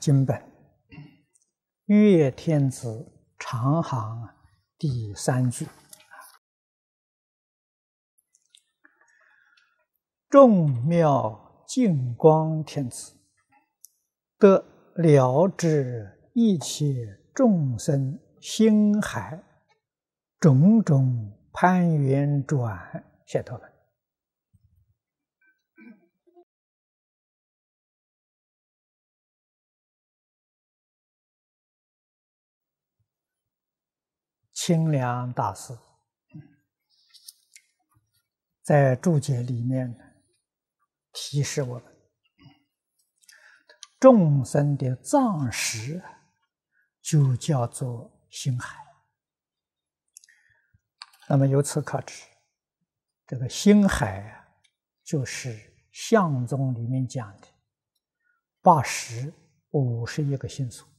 经本月天子长行第三句，众妙净光天子得了知一切众生心海种种攀缘转，写到了。清凉大师在注解里面提示我们，众生的藏识就叫做心海。那么由此可知，这个心海啊，就是相宗里面讲的八十五十一个心所。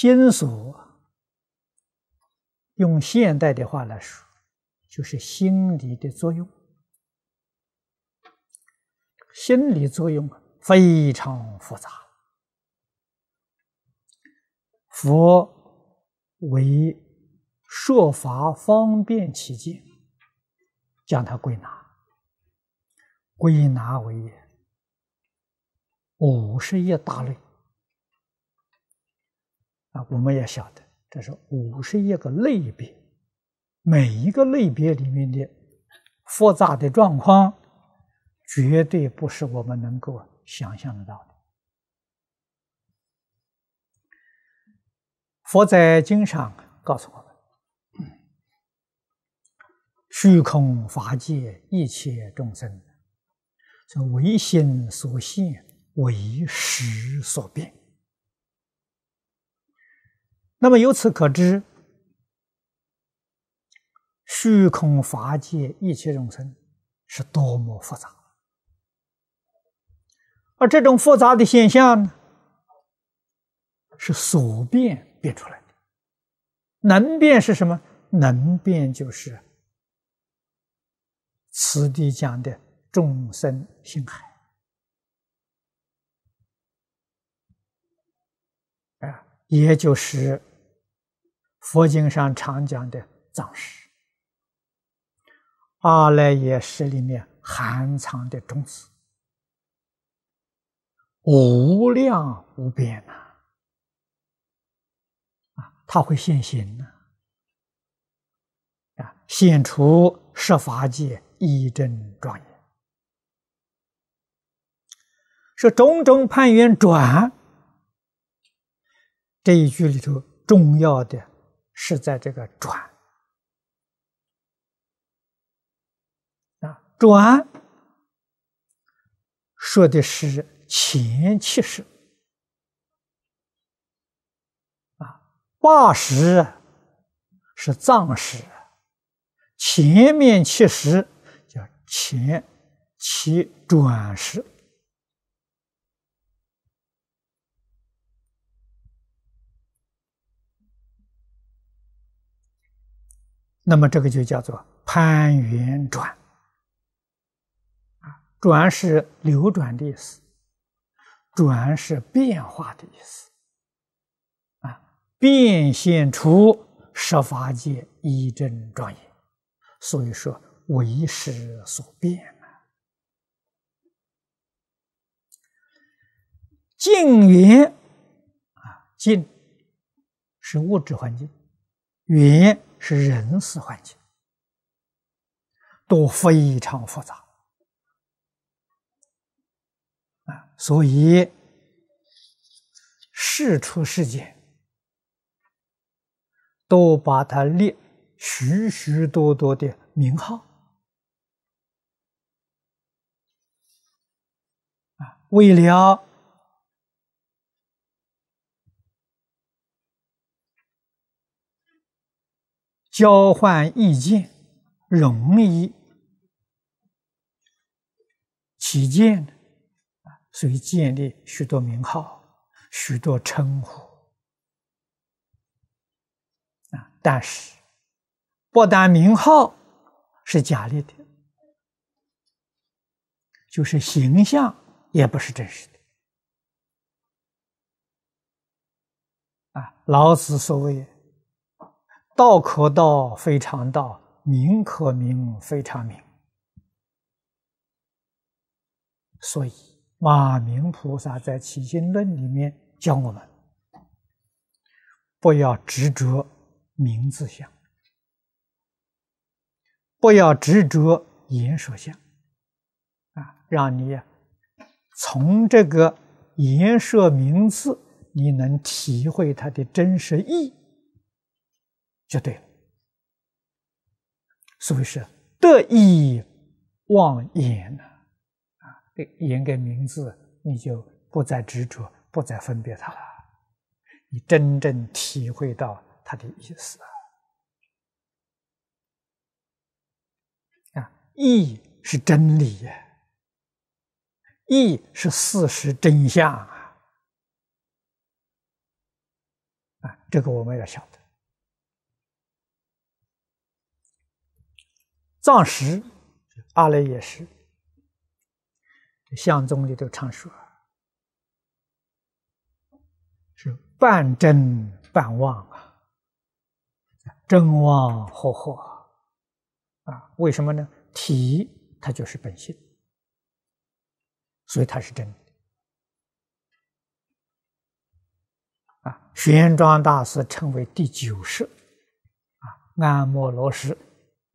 心所，用现代的话来说，就是心理的作用。心理作用非常复杂，佛为说法方便起见，将它归纳，归纳为五十一大类。啊，我们也晓得，这是五十一个类别，每一个类别里面的复杂的状况，绝对不是我们能够想象得到的。佛在经上告诉我们：“虚空法界一切众生，唯心所现，为识所变。”那么由此可知，虚空法界一切众生是多么复杂，而这种复杂的现象呢，是所变变出来的。能变是什么？能变就是此地讲的众生心海，啊，也就是。佛经上常讲的藏识，阿赖耶识里面含藏的种子，无量无边呐，啊，会现形呢，啊，现出设法界一真庄严，说种种判圆转这一句里头重要的。是在这个转啊，转说的是前七十啊，八十是藏十，前面七十叫前七转世。那么这个就叫做攀缘转，啊，转是流转的意思，转是变化的意思，啊，变现出十法界一真庄严，所以说为时所变啊，境啊，静是物质环境。原因是人事环境都非常复杂啊，所以事出事件都把它列许许多多的名号啊，为了。交换意见容易起见啊，所以建立许多名号、许多称呼啊。但是，不但名号是假立的，就是形象也不是真实的啊。老子所谓。道可道，非常道；名可名，非常名。所以，马明菩萨在《起心论》里面教我们，不要执着名字相，不要执着颜色相，啊，让你从这个颜色、名字，你能体会它的真实义。就对了，所以是得意忘言呐，啊，对，言跟名字你就不再执着，不再分别它了，你真正体会到它的意思啊，意是真理意是事实真相啊，啊，这个我们要想。藏识，阿赖也是，相宗的个常说，是半真半妄啊，真妄惑惑啊。为什么呢？体它就是本性，所以它是真的啊。玄奘大师称为第九识啊，安摩罗识，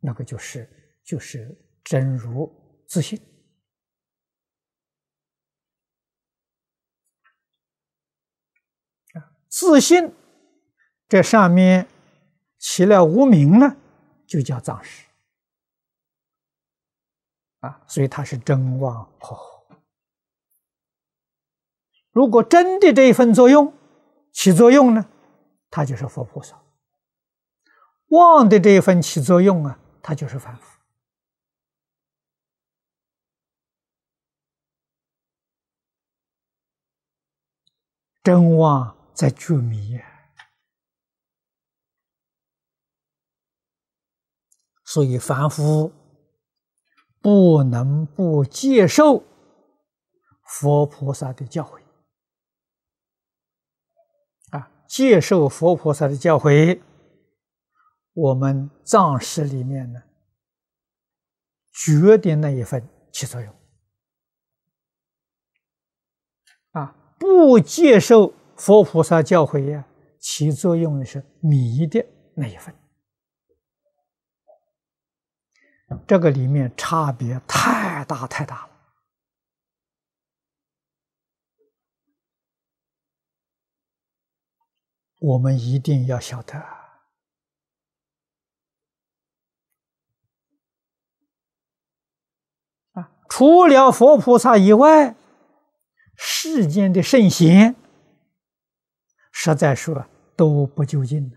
那个就是。就是真如自信啊，自信这上面起了无名呢，就叫藏识啊，所以他是真妄破。如果真的这一份作用起作用呢，他就是佛菩萨；妄的这一份起作用啊，他就是凡夫。真望在聚迷，所以凡夫不能不接受佛菩萨的教诲啊！接受佛菩萨的教诲，我们藏识里面呢，决定那一份起作用。不接受佛菩萨教诲呀，起作用的是迷的那一份，这个里面差别太大太大了。我们一定要晓得啊，除了佛菩萨以外。世间的圣贤，实在说都不究竟的，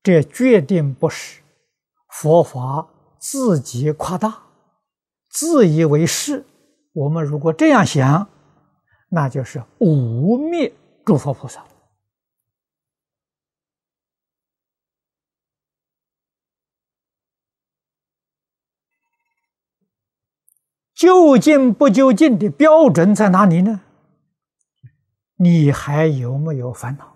这决定不是佛法自己夸大、自以为是。我们如果这样想，那就是污蔑诸佛菩萨。究竟不究竟的标准在哪里呢？你还有没有烦恼？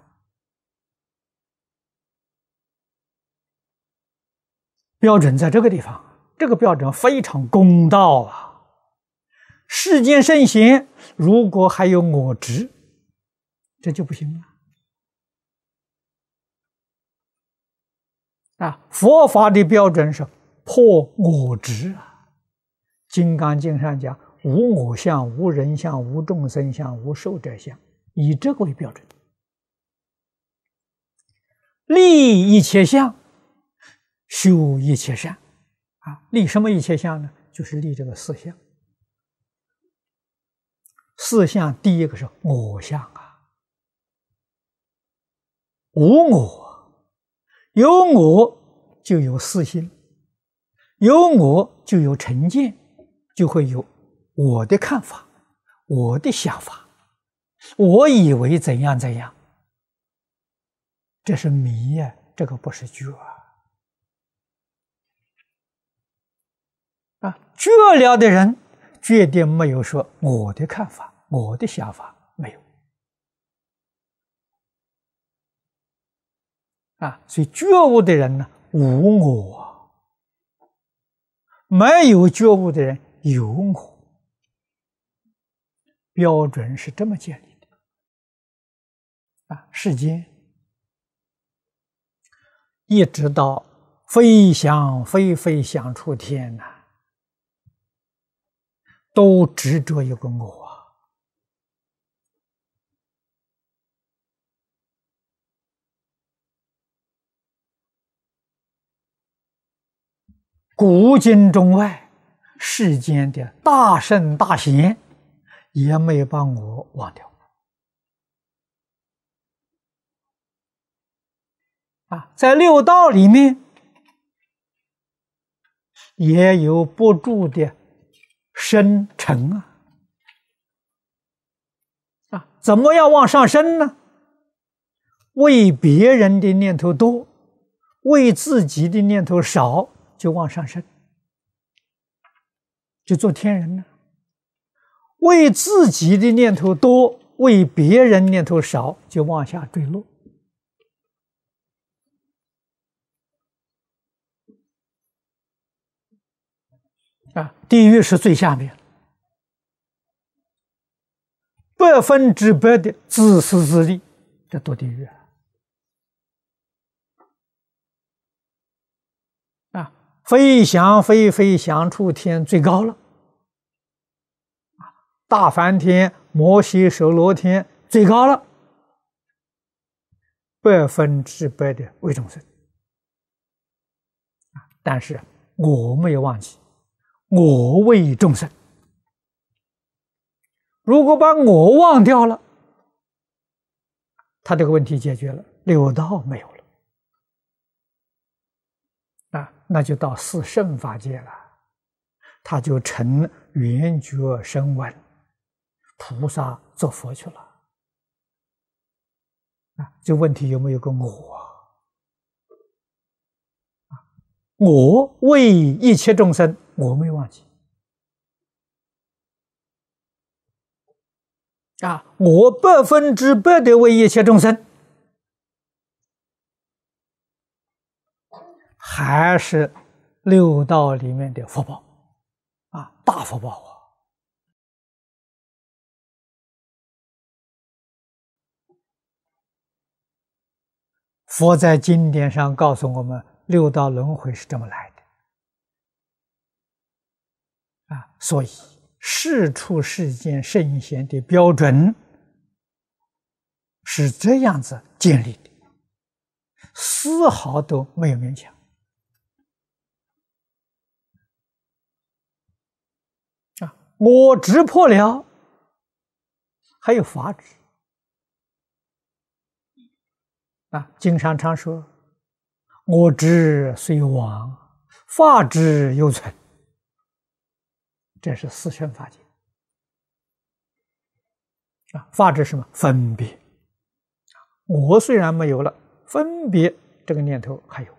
标准在这个地方，这个标准非常公道啊！世间圣贤如果还有我执，这就不行了啊！佛法的标准是破我执啊。《金刚经》上讲：无我相，无人相，无众生相，无寿者相。以这个为标准，立一切相，修一切善。啊，立什么一切相呢？就是立这个四相。四相第一个是我相啊，无我，有我就有私心，有我就有成见。就会有我的看法，我的想法，我以为怎样怎样，这是迷呀，这个不是觉啊。啊，觉了的人绝对没有说我的看法，我的想法没有。啊，所以觉悟的人呢，无我没有觉悟的人。有我，标准是这么建立的啊！世间，一直到飞翔飞飞翔出天呐，都执着一个我啊！古今中外。世间的大圣大贤，也没有把我忘掉啊！在六道里面，也有不住的生成啊！啊，怎么样往上升呢？为别人的念头多，为自己的念头少，就往上升。就做天人呢？为自己的念头多，为别人念头少，就往下坠落。啊，地狱是最下面，百分之百的自私自利，这多地狱啊。飞翔飞飞翔处天最高了，大梵天、摩西首罗天最高了，百分之百的为众生，但是我没有忘记，我为众生。如果把我忘掉了，他这个问题解决了，六道没有了。那就到四圣法界了，他就成圆觉声文菩萨做佛去了。啊，这问题有没有个我我为一切众生，我没忘记。啊，我百分之百的为一切众生。还是六道里面的福报啊，大福报啊！佛在经典上告诉我们，六道轮回是这么来的啊，所以世出世间圣贤的标准是这样子建立的，丝毫都没有勉强。我执破了，还有法执。啊，经常常说，我执虽亡，法执犹存。这是四圣法界。啊，法执什么分别？我虽然没有了，分别这个念头还有。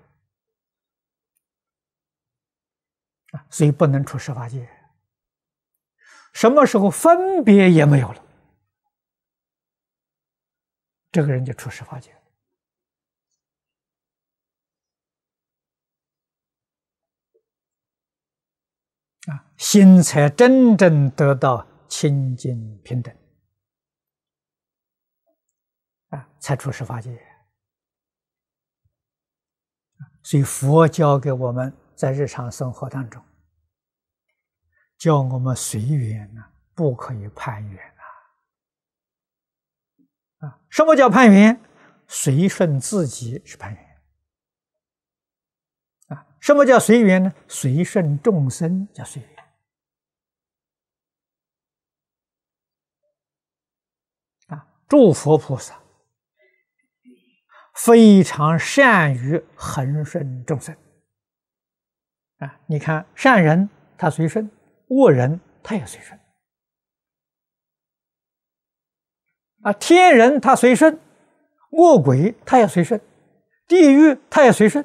啊，所以不能出十法界。什么时候分别也没有了，这个人就出十法界，啊，心才真正得到清净平等，啊，才出十法界。所以佛教给我们在日常生活当中。叫我们随缘呐，不可以攀缘呐。啊，什么叫攀缘？随顺自己是攀缘。啊，什么叫随缘呢？随顺众生叫随缘。啊，诸佛菩萨非常善于恒顺众生。啊，你看善人他随顺。恶人他也随顺，啊，天人他随顺，恶鬼他也随顺，地狱他也随顺。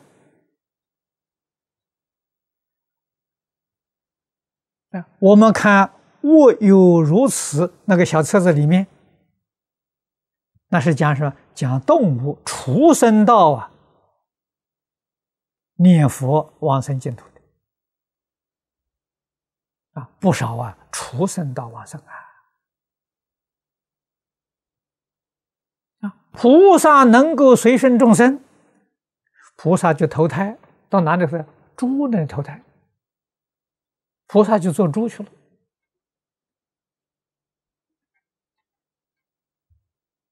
啊，我们看《物有如此》那个小册子里面，那是讲什么？讲动物出生道啊，念佛往生净土。啊，不少啊，畜生到往生啊！啊，菩萨能够随身众生，菩萨就投胎到哪里去？猪那里投胎，菩萨就做猪去了。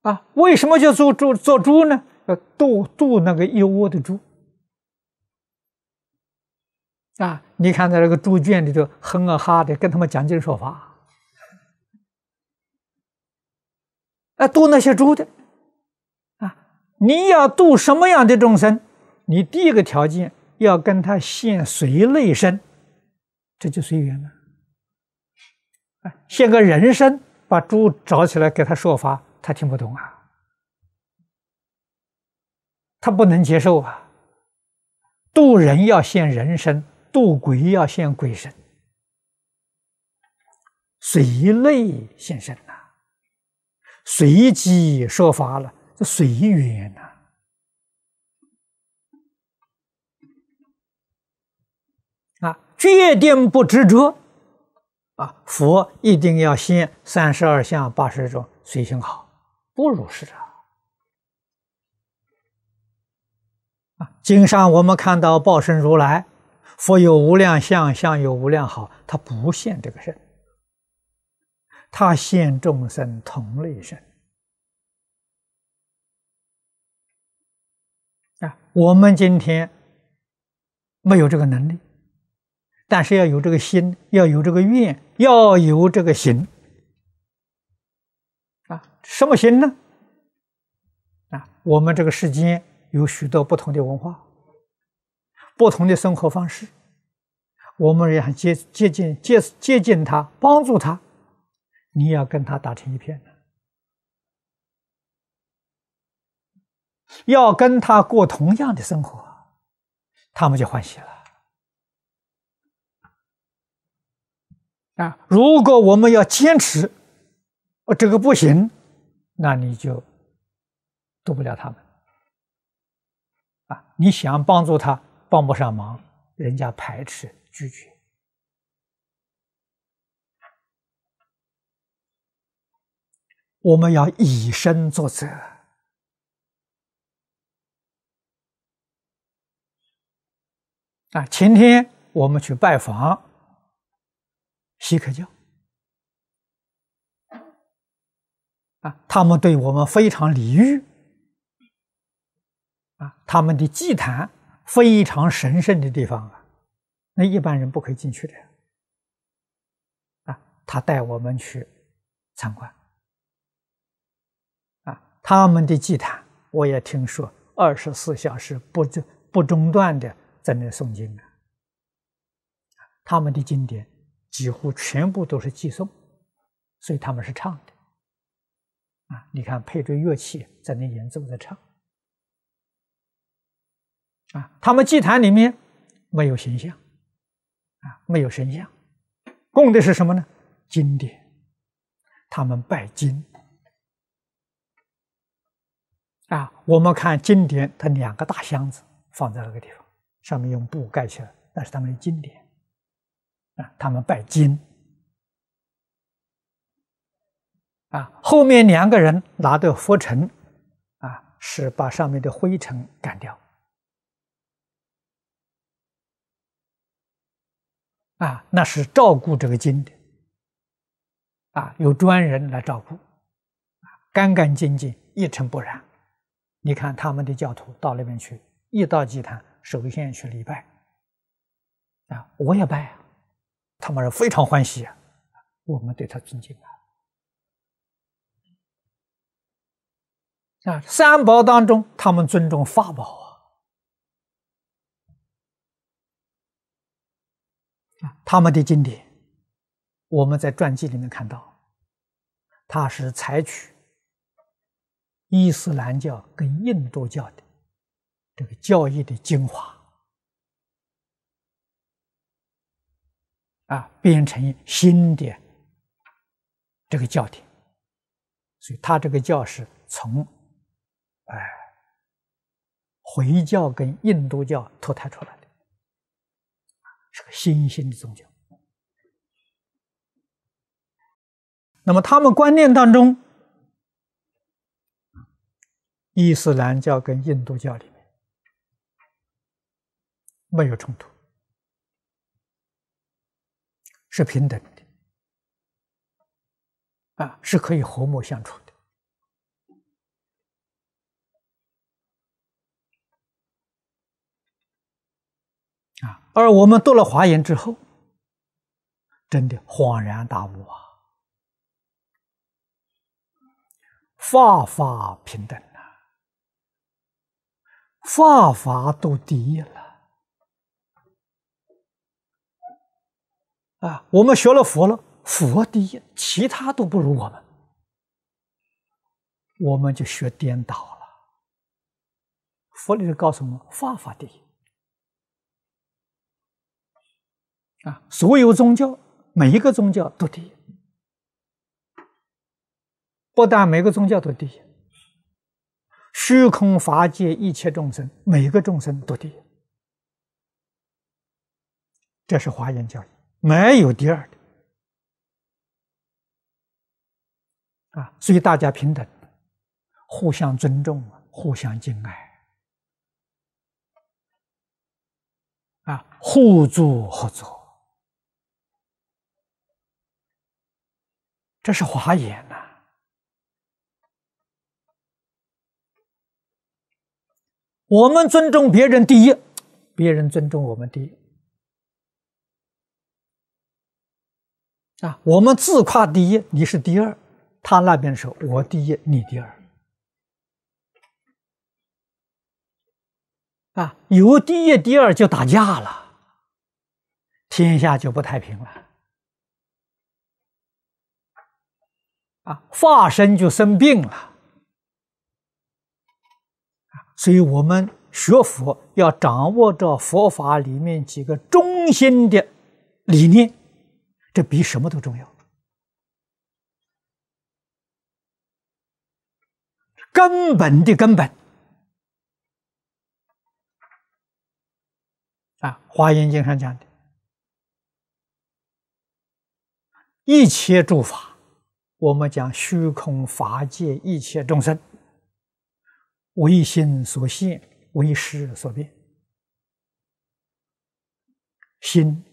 啊，为什么就做猪？做猪呢？要度度那个一窝的猪。啊！你看在那个猪圈里头，哼啊哈的，跟他们讲经说法。哎，度那些猪的，啊！你要度什么样的众生？你第一个条件要跟他现随类身，这就随缘了。啊，现个人身，把猪找起来给他说法，他听不懂啊，他不能接受啊。渡人要现人身。渡鬼要现鬼神，水类现身呐，随机说法了，这随缘呐。啊，决定不执着啊！佛一定要现三十二相、八十种随行好，不如是啊！啊，经上我们看到报身如来。佛有无量相，相有无量好，他不限这个身，他现众生同类身。啊，我们今天没有这个能力，但是要有这个心，要有这个愿，要有这个行。啊，什么行呢？啊，我们这个世间有许多不同的文化。不同的生活方式，我们也很接接近、接接近他，帮助他。你要跟他打成一片，要跟他过同样的生活，他们就欢喜了。啊，如果我们要坚持，呃，这个不行，那你就渡不了他们。啊，你想帮助他。帮不上忙，人家排斥拒绝。我们要以身作则。啊，前天我们去拜访，西科教。啊，他们对我们非常礼遇。啊，他们的祭坛。非常神圣的地方啊，那一般人不可以进去的啊，他带我们去参观。啊，他们的祭坛，我也听说二十四小时不不中断的在那诵经啊。他们的经典几乎全部都是寄送，所以他们是唱的。啊，你看配着乐器在那演奏在唱。啊，他们祭坛里面没有形象，啊，没有神像，供的是什么呢？经典，他们拜经。啊，我们看经典，它两个大箱子放在那个地方，上面用布盖起来，那是他们的经典，啊，他们拜金。啊，后面两个人拿的佛尘，啊，是把上面的灰尘赶掉。啊，那是照顾这个经的，啊，有专人来照顾，啊，干干净净，一尘不染。你看他们的教徒到那边去，一到祭坛，首先去礼拜。啊，我也拜啊，他们是非常欢喜啊，我们对他尊敬啊。啊，三宝当中，他们尊重法宝。他们的经典，我们在传记里面看到，他是采取伊斯兰教跟印度教的这个教义的精华，啊，变成新的这个教典，所以他这个教是从哎回教跟印度教脱胎出来。是个新兴的宗教，那么他们观念当中，伊斯兰教跟印度教里面没有冲突，是平等的，啊，是可以和睦相处。而我们读了华严之后，真的恍然大悟啊！法法平等啊，法法都第一了啊！我们学了佛了，佛第一，其他都不如我们，我们就学颠倒了。佛里头告诉我们，法法第一。啊，所有宗教，每一个宗教都第一；不但每个宗教都第一，虚空法界一切众生，每个众生都第一。这是华严教义，没有第二的。啊，所以大家平等，互相尊重，互相敬爱，啊，互助合作。这是华严呐！我们尊重别人第一，别人尊重我们第一啊！我们自夸第一，你是第二，他那边说我第一，你第二啊！有第一第二就打架了，天下就不太平了。啊，化身就生病了，所以我们学佛要掌握着佛法里面几个中心的理念，这比什么都重要，根本的根本，啊，《华严经》上讲的，一切诸法。我们讲虚空法界一切众生，唯心所现，唯识所变。心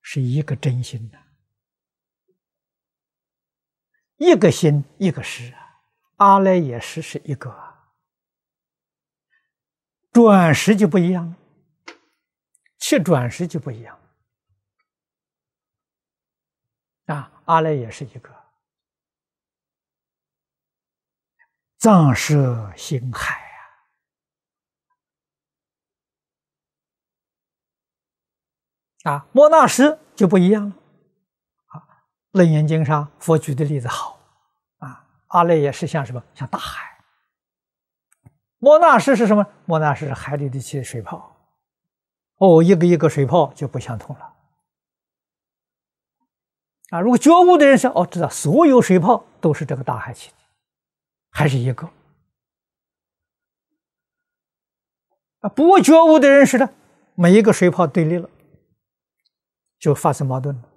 是一个真心的。一个心一个识啊，阿赖耶识是一个，转识就不一样，去转识就不一样啊，阿赖也是一个。藏涉星海啊！啊，莫那什就不一样了。啊，《楞严经》上佛举的例子好啊。阿赖也是像什么？像大海。莫那什是什么？莫那什是海里的些水泡。哦，一个一个水泡就不相同了。啊，如果觉悟的人想，哦，知道所有水泡都是这个大海起。”还是一个啊！不觉悟的人是呢，每一个水泡对立了，就发生矛盾了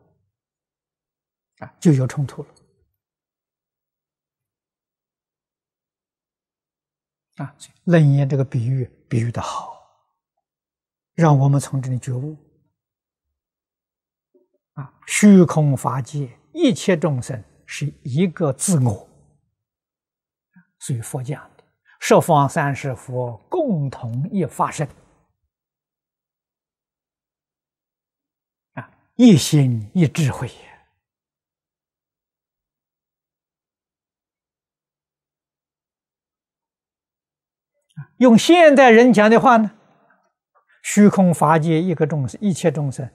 啊，就有冲突了啊！楞严这个比喻比喻的好，让我们从这里觉悟啊！虚空法界一切众生是一个自我。属于佛讲的，十方三世佛共同一发生，啊，一心一智慧也。用现代人讲的话呢，虚空法界一个众生，一切众生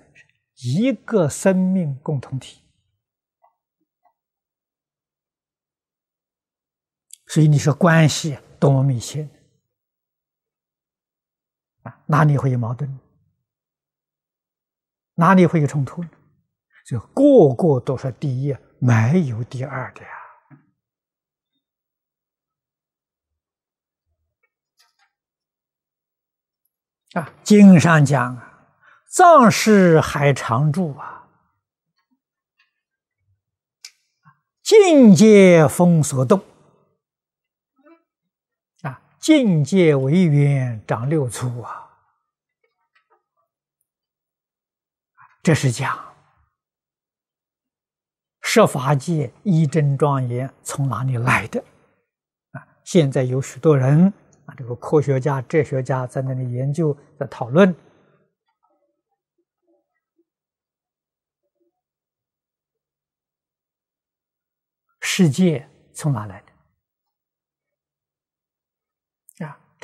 一个生命共同体。所以你说关系多么密切，啊，哪里会有矛盾？哪里会有冲突呢？就个个都说第一，没有第二的呀！啊，经上讲啊，藏室海常住啊，境界风所动。境界为云长六粗啊！这是讲设法界一真庄严从哪里来的啊？现在有许多人啊，这个科学家、哲学家在那里研究、在讨论，世界从哪来？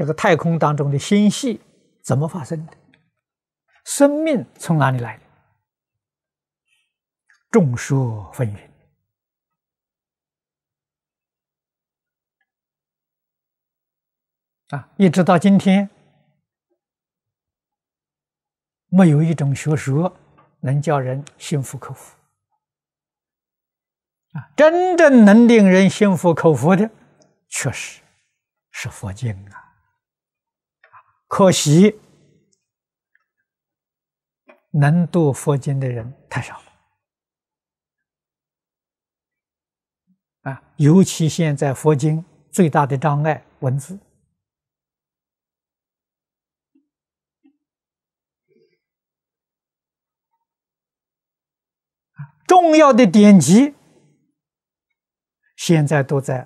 这个太空当中的星系怎么发生的？生命从哪里来的？众说纷纭啊！一直到今天，没有一种学说能叫人心服口服啊！真正能令人心服口服的，确实是佛经啊！可惜，能读佛经的人太少了。啊，尤其现在佛经最大的障碍文字，重要的典籍现在都在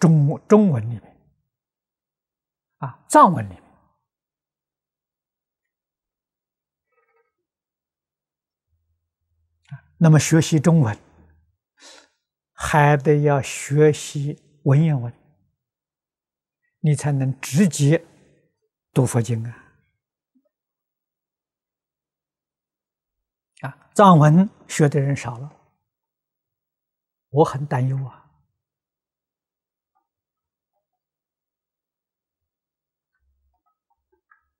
中中文里面，啊，藏文里面。那么学习中文，还得要学习文言文，你才能直接读佛经啊！啊，藏文学的人少了，我很担忧啊。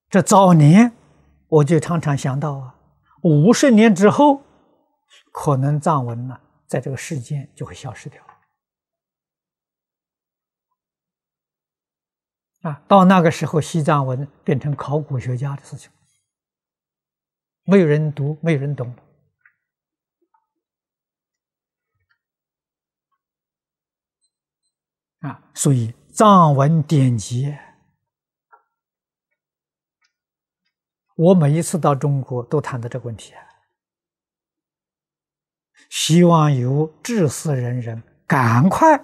这早年我就常常想到啊，五十年之后。可能藏文呢，在这个世间就会消失掉啊！到那个时候，西藏文变成考古学家的事情，没有人读，没有人懂啊！所以，藏文典籍，我每一次到中国都谈到这个问题啊。希望有志士仁人赶快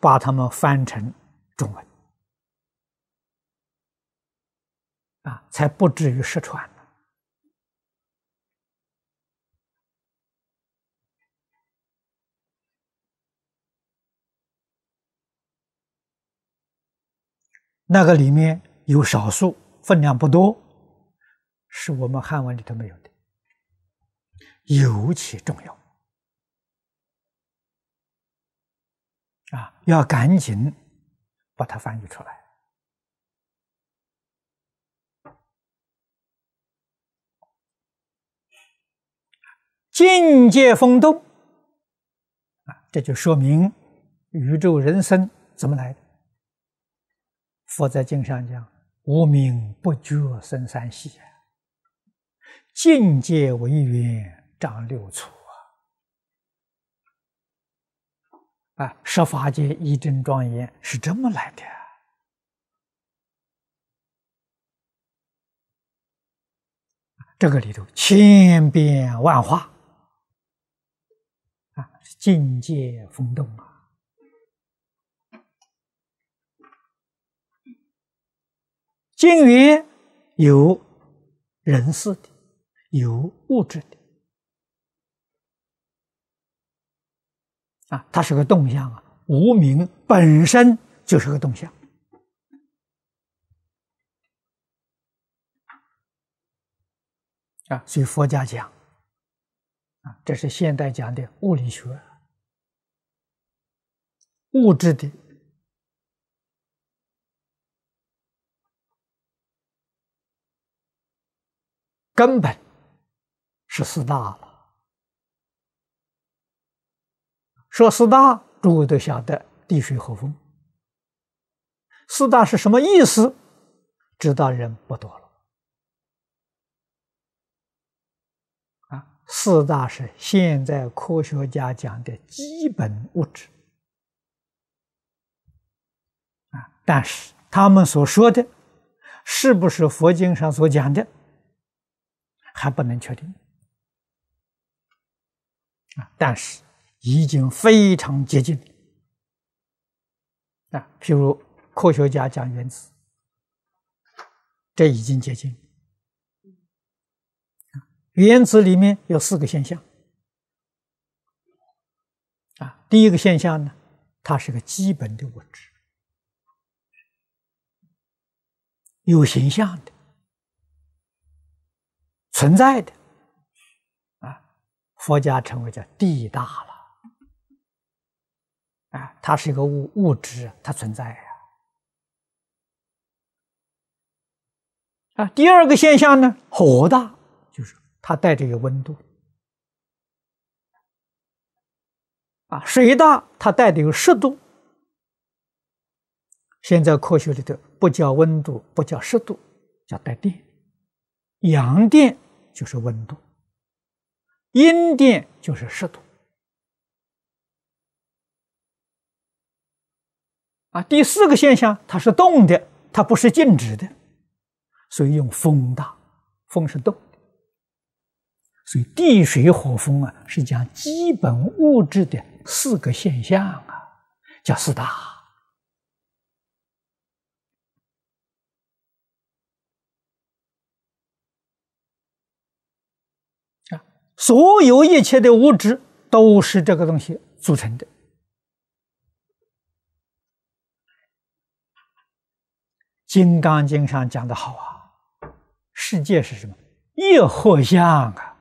把它们翻成中文，啊，才不至于失传。那个里面有少数分量不多，是我们汉文里头没有的，尤其重要。啊，要赶紧把它翻译出来。境界风动，啊，这就说明宇宙人生怎么来的？佛在经上讲：“无名不觉生三息，境界为云长六处。”啊，设法界一真庄严是这么来的，这个里头千变万化啊，境界风动啊，经云有人事的，有物质的。啊，它是个动向啊，无名本身就是个动向啊。所以佛家讲啊，这是现代讲的物理学，物质的根本是四大了。说四大，诸位都晓得，地水火风。四大是什么意思？知道人不多了。啊，四大是现在科学家讲的基本物质。啊，但是他们所说的，是不是佛经上所讲的，还不能确定。啊，但是。已经非常接近啊！譬如科学家讲原子，这已经接近。原子里面有四个现象啊。第一个现象呢，它是个基本的物质，有形象的、存在的啊。佛家称为叫地大了。啊，它是一个物物质，它存在呀。啊，第二个现象呢，火大就是它带着有温度。啊，水大它带着有湿度。现在科学里头不叫温度，不叫湿度，叫带电。阳电就是温度，阴电就是湿度。啊，第四个现象它是动的，它不是静止的，所以用风大，风是动的，所以地水火风啊是讲基本物质的四个现象啊，叫四大，啊，所有一切的物质都是这个东西组成的。《金刚经》上讲的好啊，世界是什么？一合相啊，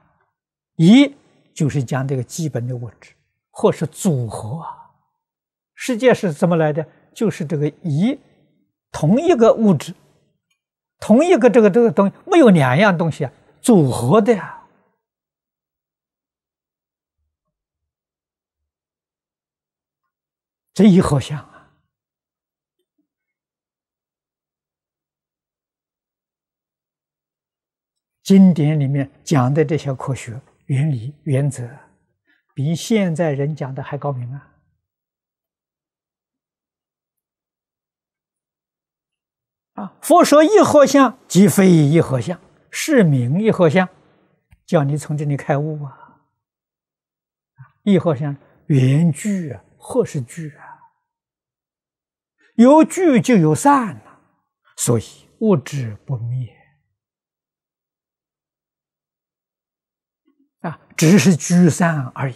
一就是讲这个基本的物质，或是组合啊。世界是怎么来的？就是这个一，同一个物质，同一个这个这个东西，没有两样东西啊，组合的呀，这一合相。经典里面讲的这些科学原理、原则，比现在人讲的还高明啊！啊，佛说一合相即非一合相，是名一合相，叫你从这里开悟啊！一合相原聚啊，或是聚啊，有聚就有散了，所以物质不灭。只是聚散而已，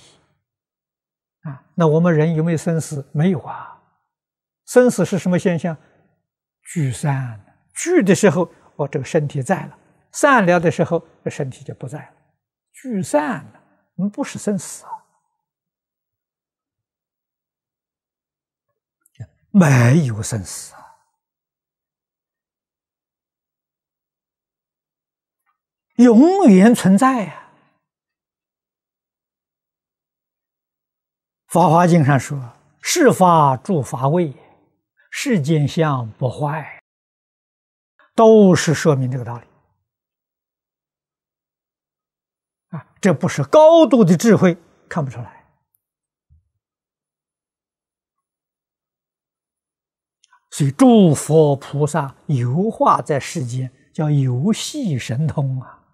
啊，那我们人有没有生死？没有啊，生死是什么现象？聚散，聚的时候，哦，这个身体在了；散了的时候，这身体就不在了。聚散了，我们不是生死啊，没有生死啊，永远存在呀。法华经上说：“世法诸法位，世间相不坏。”都是说明这个道理啊！这不是高度的智慧，看不出来。所以，诸佛菩萨游化在世间，叫游戏神通啊！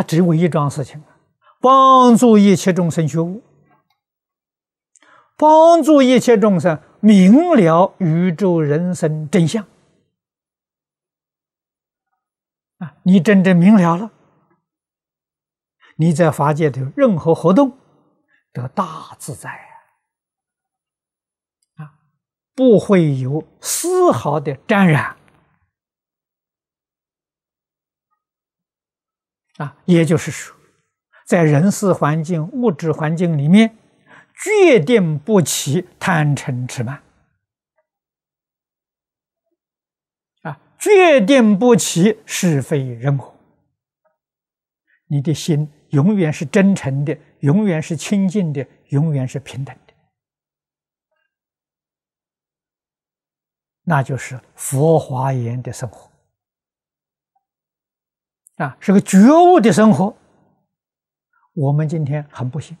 他只为一桩事情啊，帮助一切众生修悟，帮助一切众生明了宇宙人生真相。啊，你真正明了了，你在法界头任何活动得大自在啊，啊，不会有丝毫的沾染。啊，也就是说，在人事环境、物质环境里面，决定不起贪嗔痴慢，啊，决定不起是非人我，你的心永远是真诚的，永远是清净的，永远是平等的，那就是佛华严的生活。啊，是个觉悟的生活。我们今天很不幸，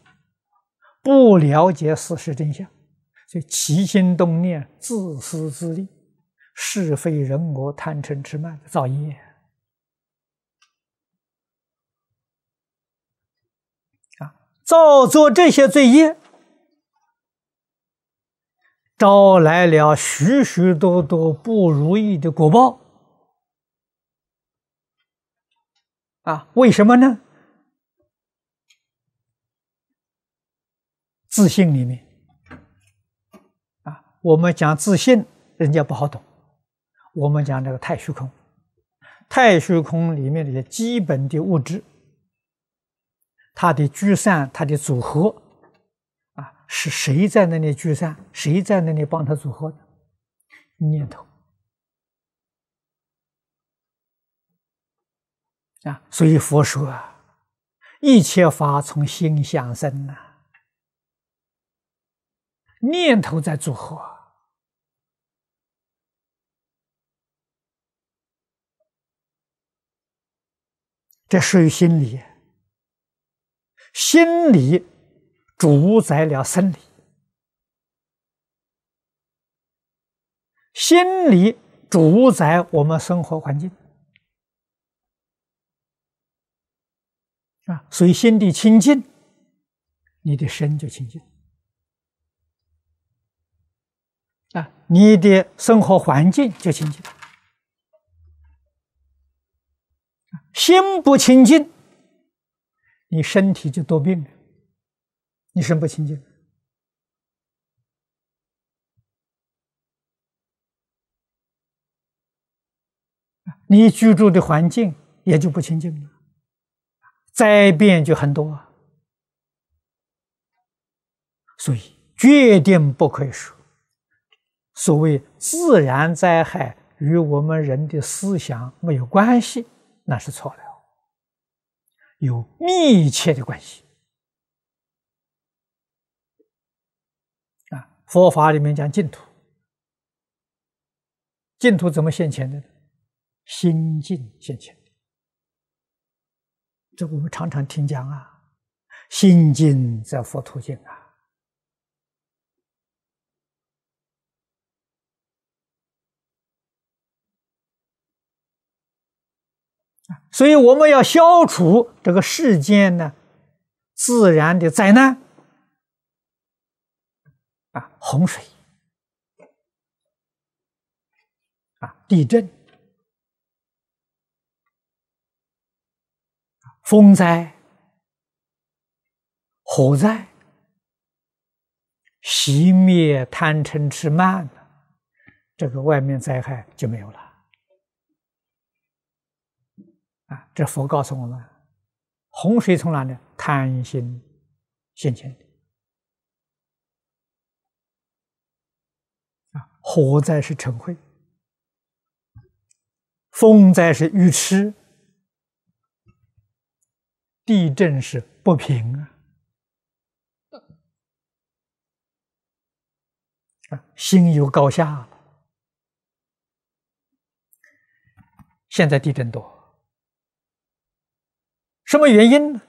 不了解事实真相，所以起心动念自私自利，是非人我贪嗔痴慢的造业啊，造作这些罪业，招来了许许多多不如意的果报。啊，为什么呢？自信里面，啊，我们讲自信，人家不好懂。我们讲这个太虚空，太虚空里面的基本的物质，它的聚散，它的组合，啊，是谁在那里聚散？谁在那里帮他组合？念头。啊，所以佛说啊，一切法从心想生呐，念头在组合，这属于心理，心理主宰了生理，心理主宰我们生活环境。所以，心地清净，你的身就清净；啊，你的生活环境就清净。心不清净，你身体就多病了；你身不清净，你居住的环境也就不清净了。灾变就很多啊，所以决定不可以说。所谓自然灾害与我们人的思想没有关系，那是错了，有密切的关系佛法里面讲净土，净土怎么现前的心境现前。这我们常常听讲啊，心经则佛途径啊，所以我们要消除这个世间呢自然的灾难啊，洪水啊，地震。风灾、火灾熄灭贪嗔痴慢这个外面灾害就没有了。啊，这佛告诉我们，洪水从哪里贪心现前的？啊，火灾是嗔灰，风灾是愚痴。地震是不平啊！啊，心有高下。现在地震多，什么原因呢？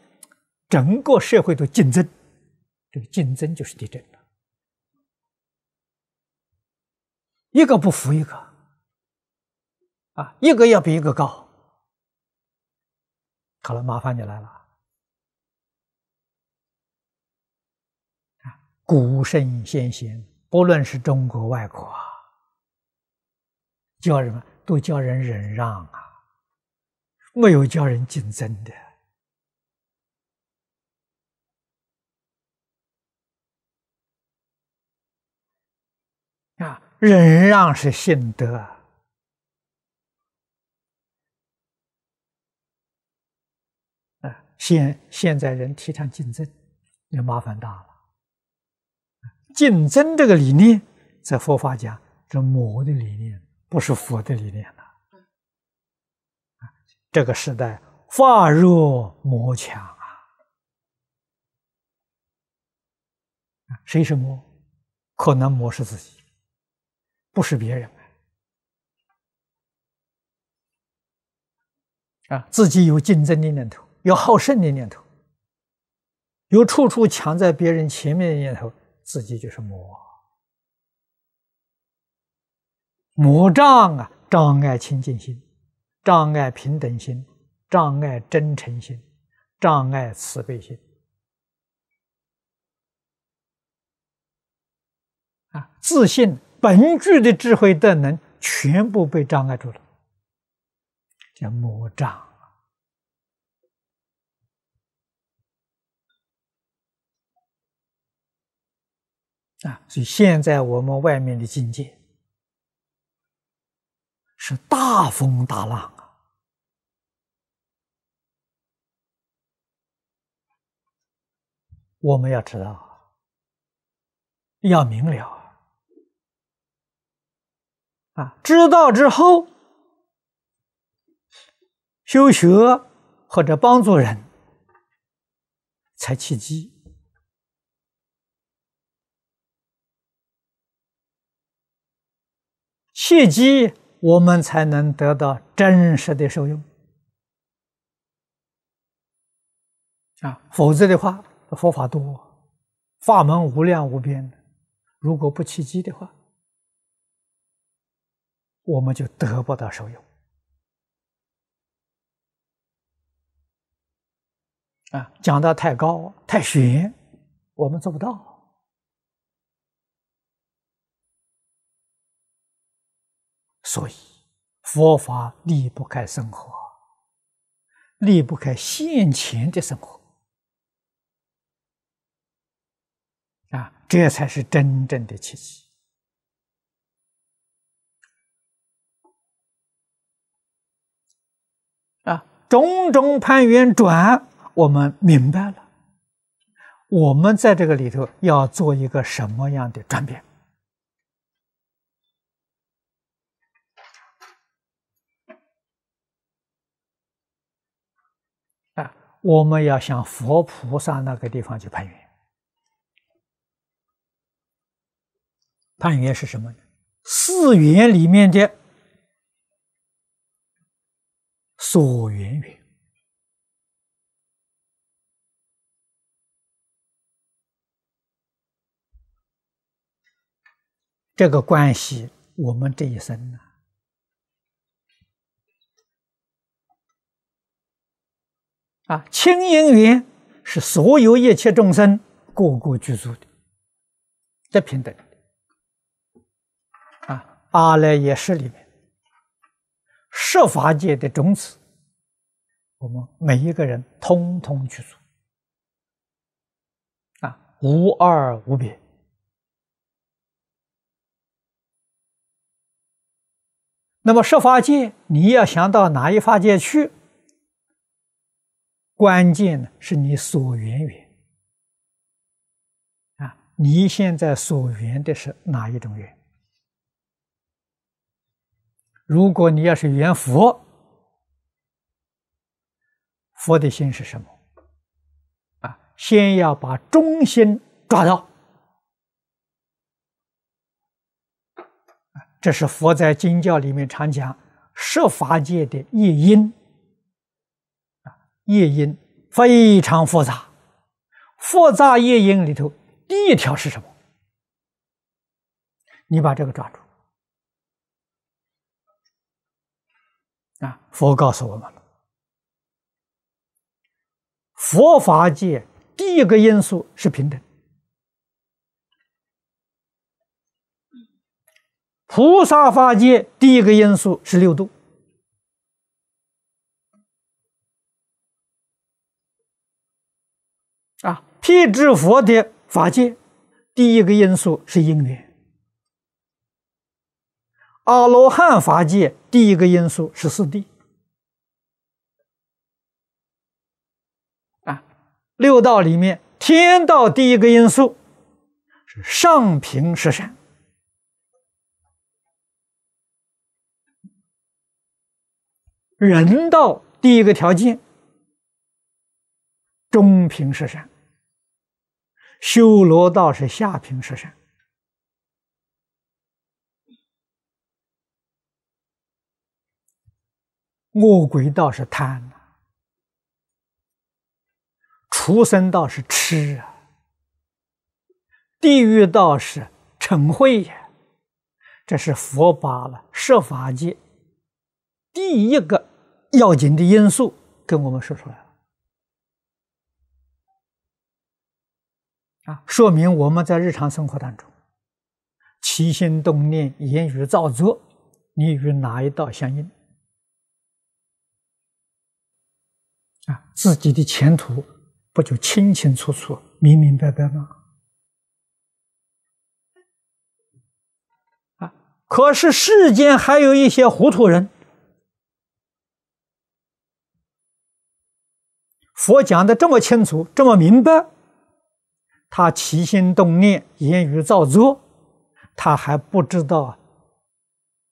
整个社会都竞争，这个竞争就是地震了。一个不服一个，啊，一个要比一个高。好了，麻烦你来了。古圣先贤，不论是中国、外国，叫什么都叫人忍让啊，没有叫人竞争的。啊，忍让是性德。啊，现现在人提倡竞争，那麻烦大了。竞争这个理念，在佛法讲是魔的理念，不是佛的理念了。啊，这个时代，法热魔强啊！谁是魔？可能魔是自己，不是别人啊，自己有竞争的念头，有好胜的念头，有处处抢在别人前面的念头。自己就是魔，魔障啊，障碍清净心，障碍平等心，障碍真诚心，障碍慈悲心，啊，自信本具的智慧德能全部被障碍住了，叫魔障。啊，所以现在我们外面的境界是大风大浪啊！我们要知道要明了啊，知道之后修学或者帮助人才契机。契机，我们才能得到真实的受用啊！否则的话，佛法多，法门无量无边，如果不契机的话，我们就得不到受用啊！讲的太高太玄，我们做不到。所以，佛法离不开生活，离不开现前的生活啊，这才是真正的奇迹。啊！种种攀缘转，我们明白了，我们在这个里头要做一个什么样的转变？我们要向佛菩萨那个地方去攀缘，攀缘是什么呢？四缘里面的所缘缘，这个关系我们这一生呢。啊，清音缘是所有一切众生个个居住的，这平等的。啊，阿赖耶识里面，十法界的种子，我们每一个人通通去住。啊，无二无别。那么，十法界，你要想到哪一法界去？关键呢，是你所缘缘，啊，你现在所缘的是哪一种缘？如果你要是缘佛，佛的心是什么？啊，先要把中心抓到，这是佛在经教里面常讲，设法界的因。业因非常复杂，复杂业因里头第一条是什么？你把这个抓住啊！佛告诉我们，佛法界第一个因素是平等，菩萨法界第一个因素是六度。啊，辟支佛的法界，第一个因素是因缘；阿罗汉法界，第一个因素是四谛。啊，六道里面，天道第一个因素是上平十善；人道第一个条件中平是善。修罗道是下品十善，魔鬼道是贪啊，畜生道是痴啊，地狱道是嗔恚也。这是佛法了，设法界第一个要紧的因素，跟我们说出来了。说明我们在日常生活当中，起心动念、言语造作，你与哪一道相应？啊，自己的前途不就清清楚楚、明明白白吗？啊，可是世间还有一些糊涂人，佛讲的这么清楚，这么明白。他起心动念，言语造作，他还不知道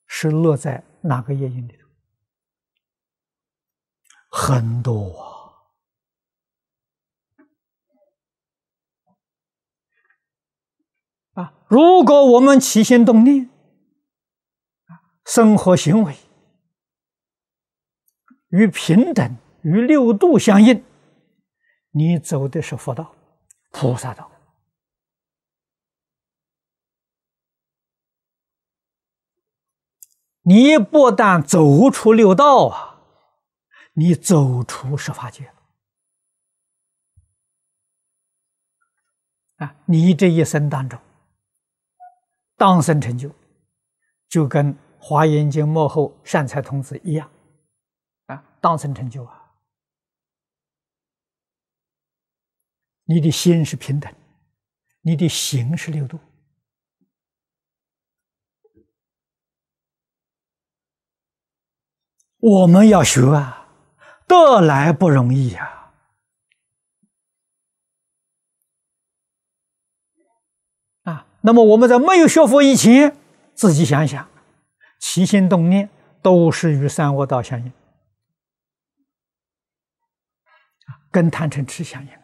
是落在哪个业因里头。很多啊！啊，如果我们起心动念生活行为与平等与六度相应，你走的是佛道。菩萨道，你不但走出六道啊，你走出十法界啊！你这一生当中，当生成就，就跟《华严经》幕后善财童子一样啊，当生成就啊！你的心是平等，你的行是流动。我们要学啊，得来不容易呀！啊，那么我们在没有学佛以前，自己想想，起心动念都是与三恶道相应，跟贪嗔痴相应。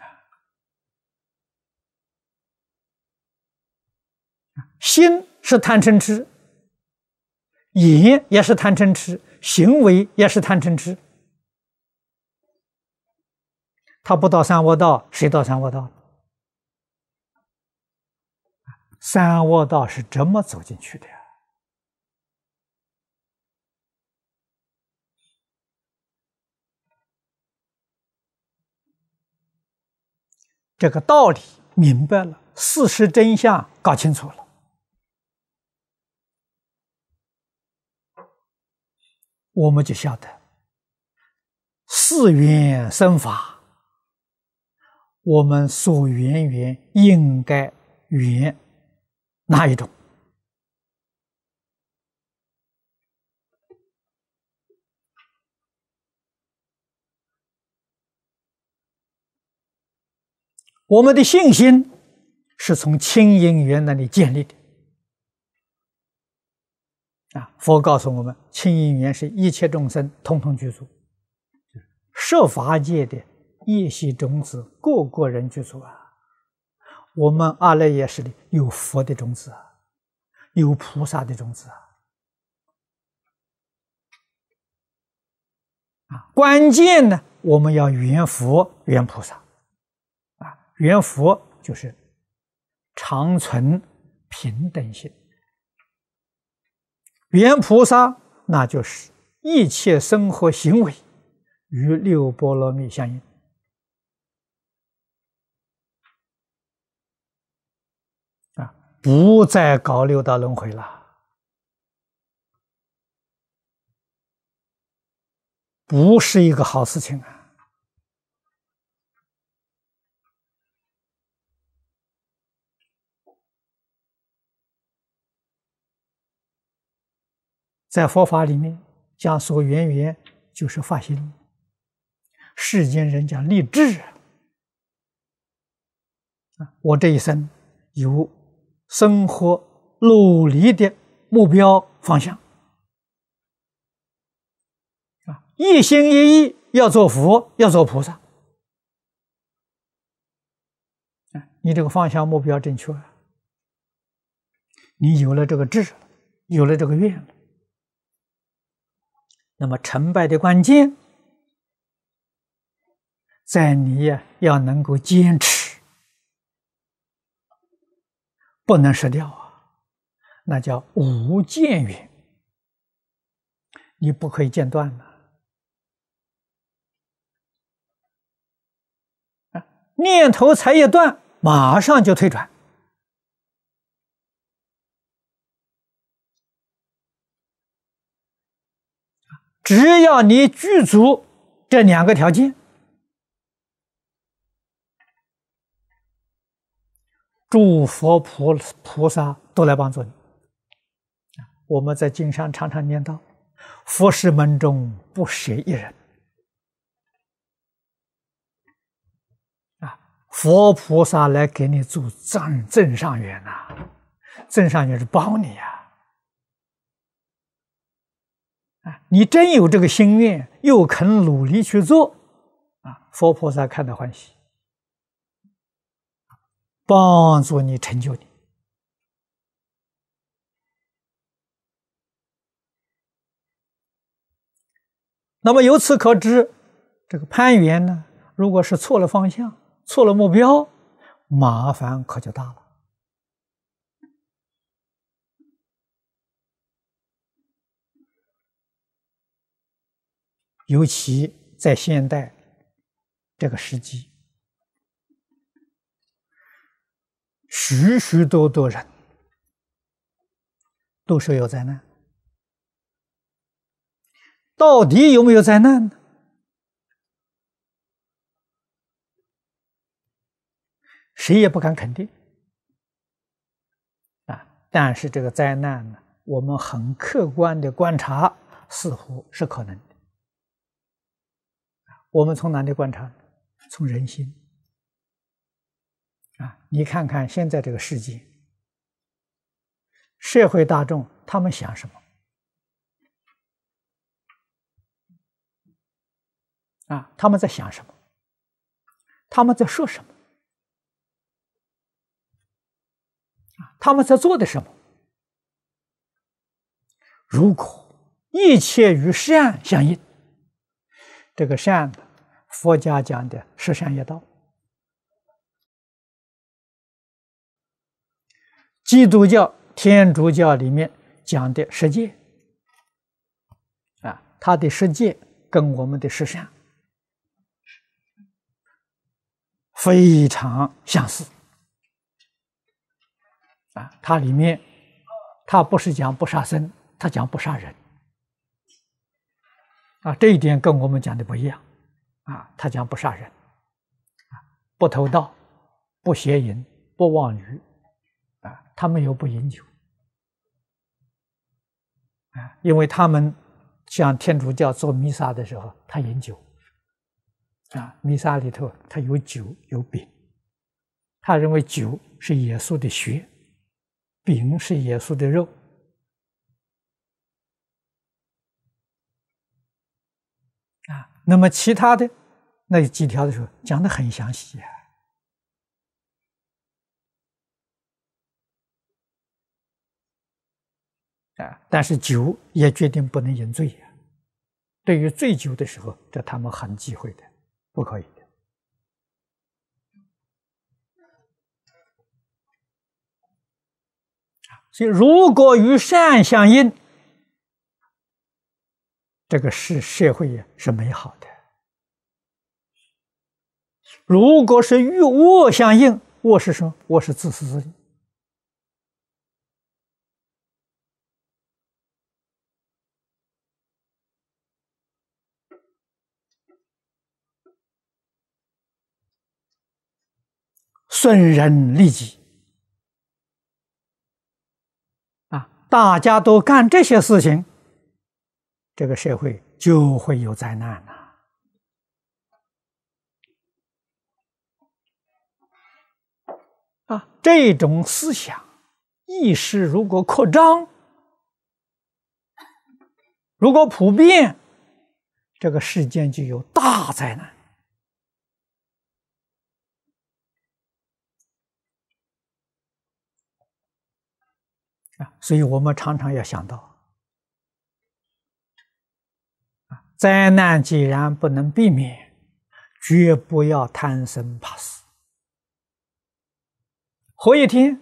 心是贪嗔痴，眼也是贪嗔痴，行为也是贪嗔痴。他不到三窝道，谁到三窝道？三窝道是这么走进去的呀。这个道理明白了，事实真相搞清楚了。我们就晓得，四缘生法，我们所缘缘应该缘哪一种？我们的信心是从清音缘那里建立的。啊，佛告诉我们，清净缘是一切众生通通具足，是设法界的一习种子，个个人具足啊。我们阿赖耶识里有佛的种子啊，有菩萨的种子啊。啊，关键呢，我们要圆佛圆菩萨，啊，圆佛就是长存平等性。圆菩萨，那就是一切生活行为与六波罗蜜相应啊，不再搞六道轮回了，不是一个好事情啊。在佛法里面讲“所缘缘”，就是发心。世间人讲立志啊，我这一生有生活努力的目标方向，啊，一心一意要做佛，要做菩萨啊！你这个方向目标正确，你有了这个志，有了这个愿。那么成败的关键，在你要能够坚持，不能失掉啊！那叫无间缘，你不可以间断了。念头才一断，马上就退转。只要你具足这两个条件，诸佛菩菩萨都来帮助你。我们在经上常常念叨：“佛是门中不舍一人。啊，佛菩萨来给你助正正上缘呐，正上缘是帮你呀。啊，你真有这个心愿，又肯努力去做，啊，佛菩萨看得欢喜，帮助你成就你。那么由此可知，这个攀援呢，如果是错了方向、错了目标，麻烦可就大了。尤其在现代这个时机，许许多多人都说有灾难，到底有没有灾难呢？谁也不敢肯定。啊，但是这个灾难呢，我们很客观的观察，似乎是可能的。我们从哪里观察？从人心啊！你看看现在这个世界，社会大众他们想什么？啊，他们在想什么？他们在说什么？啊，他们在做的什么？如果一切与善相应，这个善佛家讲的十善业道，基督教、天主教里面讲的十戒，啊，它的十戒跟我们的十善非常相似。啊，它里面，它不是讲不杀生，它讲不杀人。啊，这一点跟我们讲的不一样。啊，他讲不杀人，不偷盗，不邪淫，不妄语，啊，他们又不饮酒，啊，因为他们像天主教做弥撒的时候，他饮酒，啊，弥撒里头他有酒有饼，他认为酒是耶稣的血，饼是耶稣的肉。那么其他的那几条的时候讲的很详细啊，但是酒也决定不能饮醉呀。对于醉酒的时候，这他们很忌讳的，不可以的。所以，如果与善相应。这个是社会是美好的。如果是与恶相应，恶是什么？恶是自私的，损人利己啊！大家都干这些事情。这个社会就会有灾难了啊！这种思想意识如果扩张，如果普遍，这个世间就有大灾难啊！所以我们常常要想到。灾难既然不能避免，绝不要贪生怕死。活一天，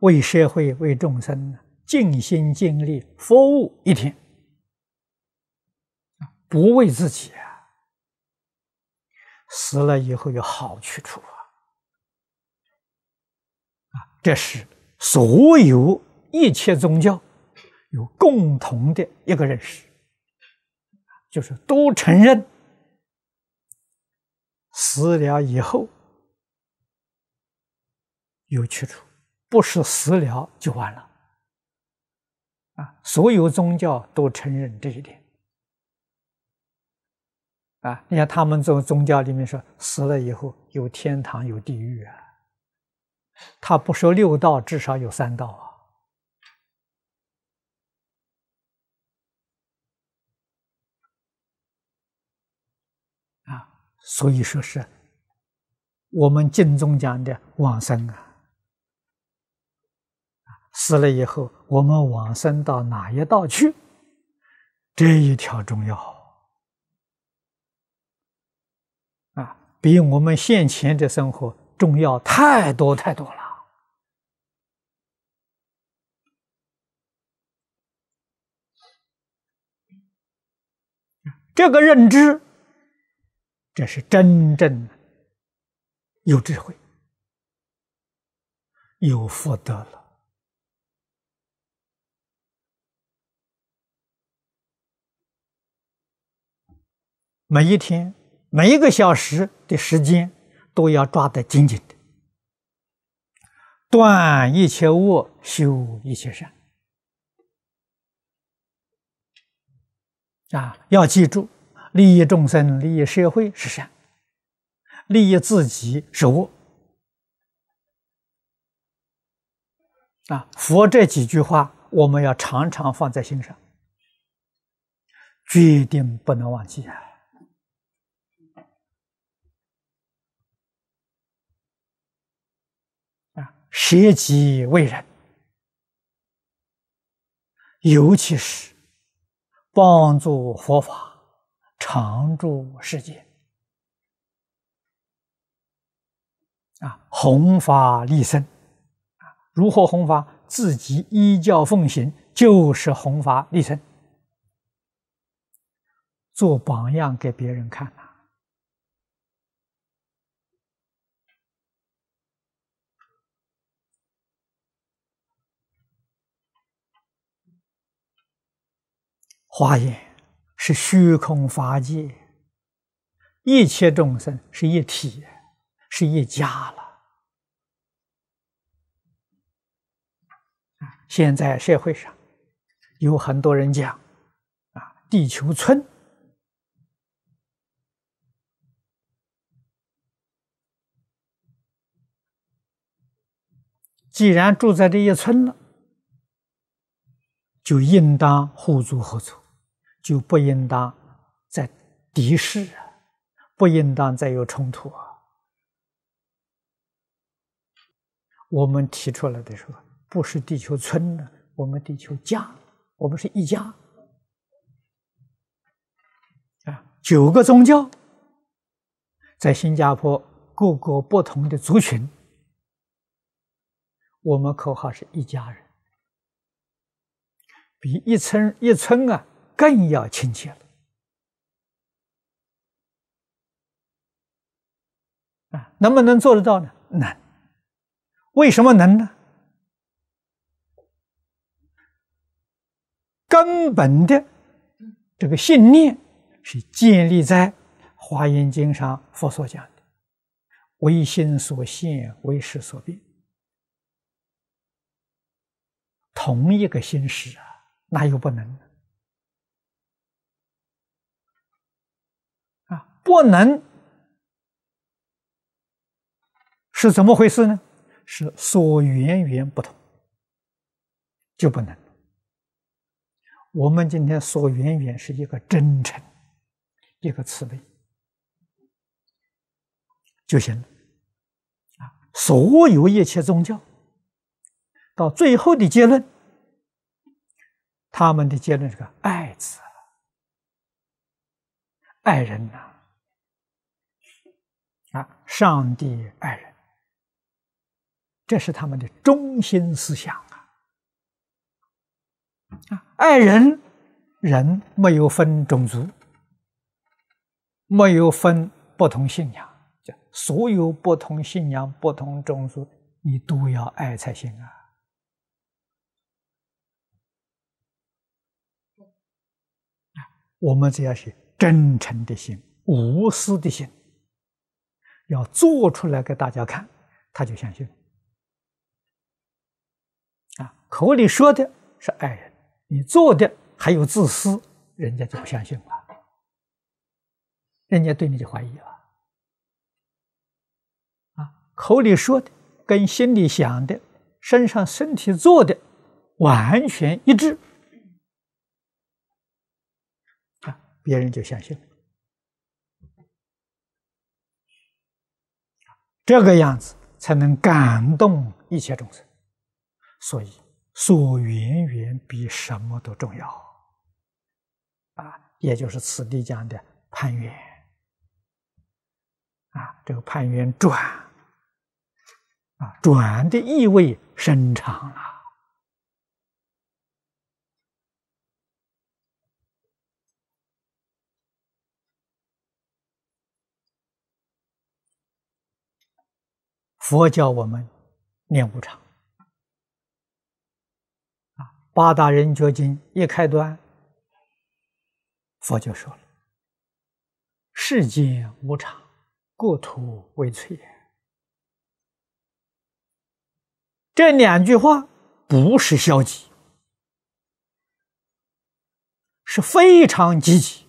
为社会、为众生尽心尽力服务一天，不为自己啊！死了以后有好去处啊！啊，这是所有一切宗教有共同的一个认识。就是都承认死了以后有去处，不是死了就完了啊！所有宗教都承认这一点啊！你看他们宗宗教里面说，死了以后有天堂有地狱啊，他不说六道，至少有三道啊。所以说，是我们经中讲的往生啊。死了以后，我们往生到哪一道去？这一条重要啊，比我们现前的生活重要太多太多了。这个认知。这是真正有智慧、有福德了。每一天、每一个小时的时间都要抓得紧紧的，断一切恶，修一切善。啊，要记住。利益众生、利益社会是善，利益自己是恶。啊，佛这几句话我们要常常放在心上，决定不能忘记啊！啊，舍己为人，尤其是帮助佛法。常住世界，啊，弘法立身，啊，如何弘法？自己依教奉行，就是弘法立身，做榜样给别人看嘛。华严。是虚空法界，一切众生是一体，是一家了。现在社会上有很多人讲啊，地球村。既然住在这一村了，就应当互助合作。就不应当再敌视啊，不应当再有冲突啊。我们提出来的时候，不是地球村的，我们地球家，我们是一家啊。九个宗教，在新加坡各个不同的族群，我们口号是一家人，比一村一村啊。更要亲切了啊！能不能做得到呢？能。为什么能呢？根本的这个信念是建立在《华严经》上，佛所讲的“唯心所现，唯识所变”，同一个心识啊，那又不能。不能是怎么回事呢？是所缘缘不同，就不能。我们今天所缘缘是一个真诚，一个慈悲，就行了。啊，所有一切宗教到最后的结论，他们的结论是个“爱”字爱人呐。啊，上帝爱人，这是他们的中心思想啊！啊，爱人，人没有分种族，没有分不同信仰，就所有不同信仰、不同种族，你都要爱才行啊！啊，我们只要是真诚的心，无私的心。要做出来给大家看，他就相信。啊，口里说的是爱人，你做的还有自私，人家就不相信了。人家对你就怀疑了。啊，口里说的跟心里想的、身上身体做的完全一致，啊，别人就相信了。这个样子才能感动一切众生，所以所缘缘比什么都重要，啊，也就是此地讲的攀缘，啊，这个攀缘转，啊，转的意味深长啊。佛教我们念无常啊，《八大人觉经》一开端，佛就说了：“世间无常，故土为脆。”这两句话不是消极，是非常积极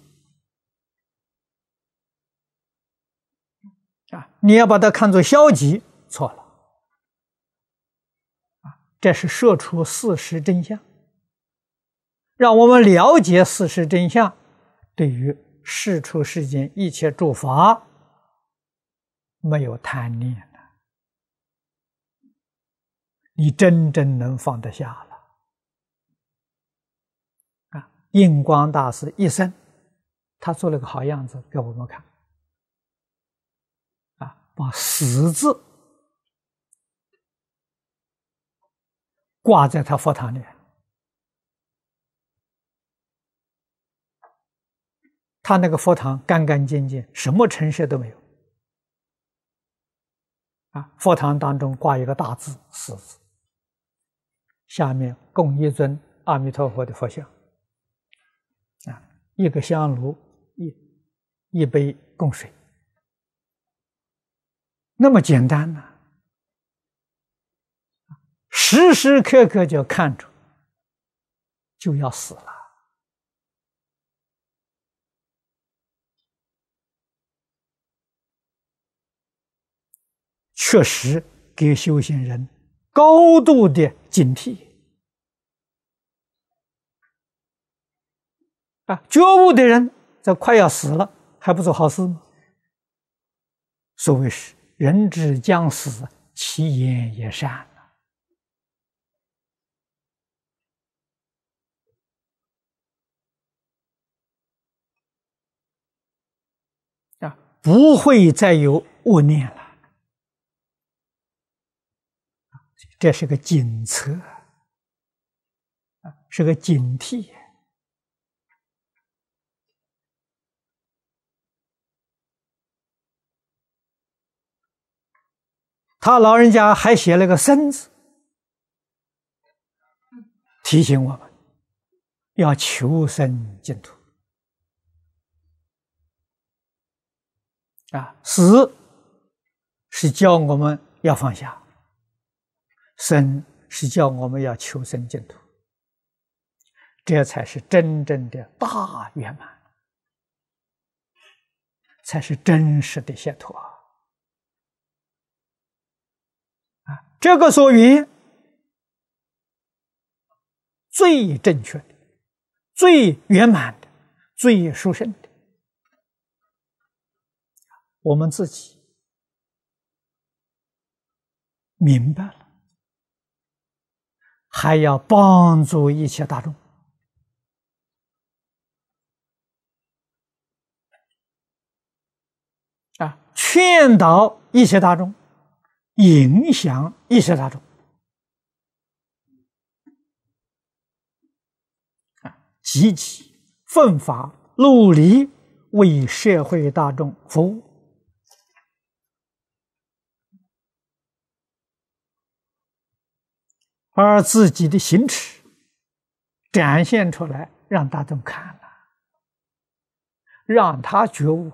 啊！你要把它看作消极。错了，啊，这是说出事实真相，让我们了解事实真相，对于世出世间一切诸法没有贪念。了，你真正能放得下了，啊，印光大师一生，他做了个好样子给我们看，啊，把十字。挂在他佛堂里，他那个佛堂干干净净，什么陈设都没有。啊，佛堂当中挂一个大字，四字，下面供一尊阿弥陀佛的佛像，啊，一个香炉，一一杯供水，那么简单呢？时时刻刻就看着，就要死了，确实给修行人高度的警惕啊！觉悟的人，这快要死了，还不做好事吗？所谓是人之将死，其言也善。不会再有恶念了，这是个警策，是个警惕。他老人家还写了个“生”字，提醒我们，要求生净土。啊，死是教我们要放下；生是教我们要求生净土。这才是真正的大圆满，才是真实的解脱啊！这个所云最正确的、最圆满的、最殊胜的。我们自己明白了，还要帮助一切大众啊，劝导一些大众，影响一些大众啊，积极、奋发、努力为社会大众服务。而自己的行持展现出来，让大众看了，让他觉悟，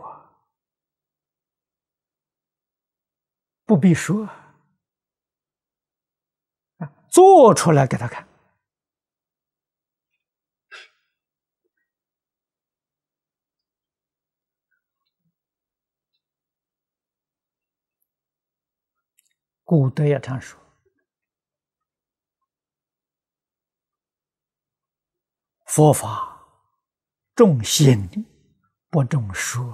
不必说做出来给他看。古德也常说。佛法重心不重说，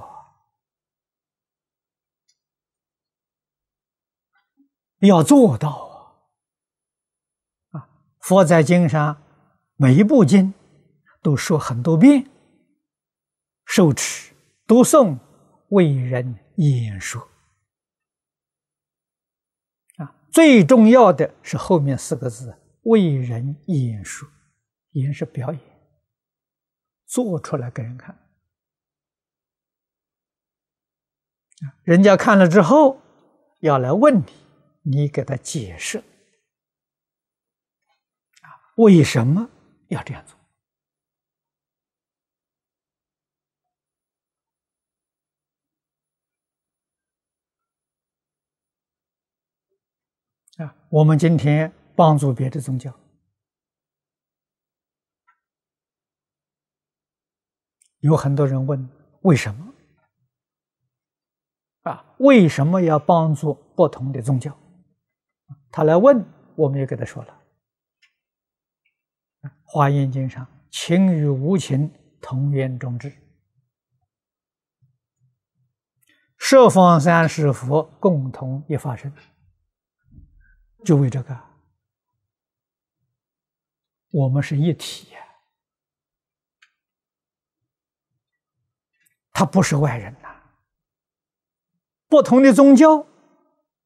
要做到啊！佛在经上每一部经都说很多遍，受持、读诵、为人演说啊。最重要的是后面四个字：为人演说，演是表演。做出来给人看，人家看了之后要来问你，你给他解释，为什么要这样做？啊，我们今天帮助别的宗教。有很多人问为什么？啊，为什么要帮助不同的宗教？他来问，我们就给他说了，《华严经》上“情与无情同源中智，十方三世佛共同一发生”，就为这个，我们是一体。他不是外人呐。不同的宗教，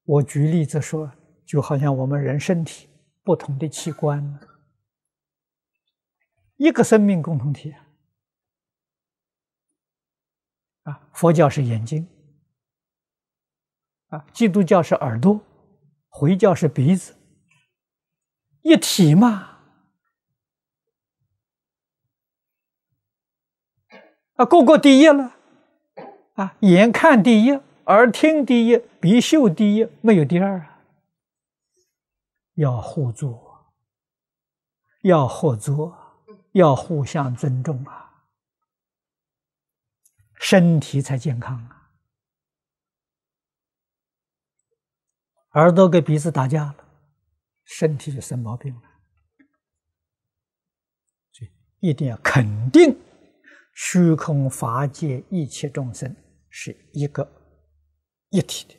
我举例子说，就好像我们人身体不同的器官，一个生命共同体啊。啊，佛教是眼睛，啊，基督教是耳朵，回教是鼻子，一体嘛。啊，过过第一了。啊，眼看第一，耳听第一，鼻嗅第一，没有第二啊！要互助，要合作，要互相尊重啊，身体才健康啊！耳朵跟鼻子打架了，身体就生毛病了，所以一定要肯定虚空法界一切众生。是一个一体的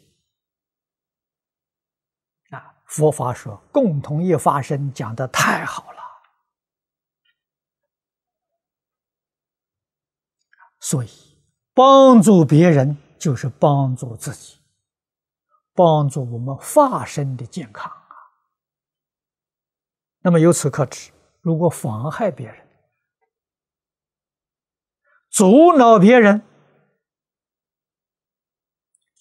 啊！佛法说“共同一发生，讲的太好了。所以，帮助别人就是帮助自己，帮助我们发生的健康啊。那么由此可知，如果妨害别人、阻挠别人，